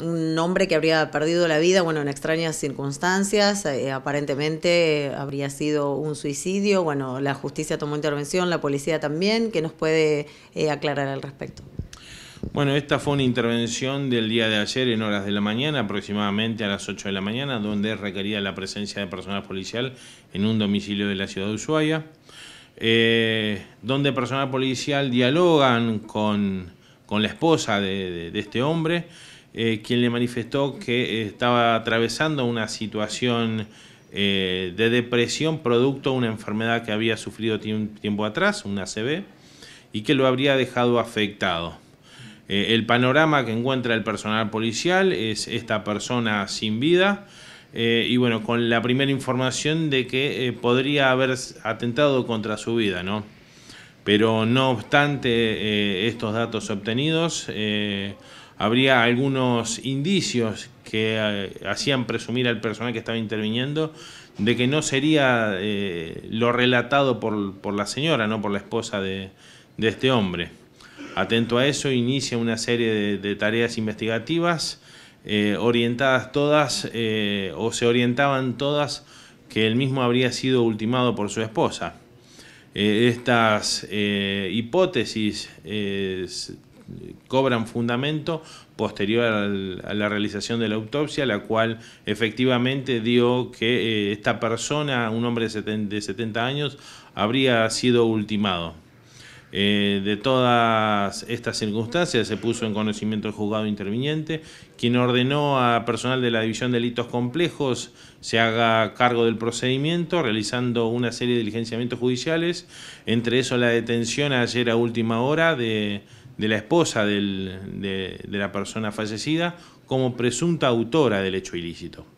un hombre que habría perdido la vida, bueno, en extrañas circunstancias, eh, aparentemente habría sido un suicidio, bueno, la justicia tomó intervención, la policía también, que nos puede eh, aclarar al respecto. Bueno, esta fue una intervención del día de ayer en horas de la mañana, aproximadamente a las 8 de la mañana, donde requería la presencia de personal policial en un domicilio de la ciudad de Ushuaia, eh, donde personal policial dialogan con, la esposa de, de este hombre, eh, quien le manifestó que eh, estaba atravesando una situación eh, de depresión producto de una enfermedad que había sufrido tiempo atrás, una CB, y que lo habría dejado afectado. el panorama que encuentra el personal policial es esta persona sin vida, y bueno, con la primera información de que podría haber atentado contra su vida, ¿no? Pero no obstante estos datos obtenidos, habría algunos indicios que eh, hacían presumir al personal que estaba interviniendo de que no sería eh, lo relatado por, la señora, no por la esposa de, este hombre. Atento a eso, inicia una serie de, tareas investigativas eh, orientadas todas, o se orientaban todas, que él mismo habría sido ultimado por su esposa. estas hipótesis cobran fundamento posterior a la realización de la autopsia, la cual efectivamente dio que eh, esta persona, un hombre de 70, años, habría sido ultimado. Eh, de todas estas circunstancias se puso en conocimiento el juzgado interviniente, quien ordenó a personal de la División de Delitos Complejos se haga cargo del procedimiento, realizando una serie de diligenciamientos judiciales, entre eso la detención ayer a última hora de, de la esposa de la persona fallecida como presunta autora del hecho ilícito.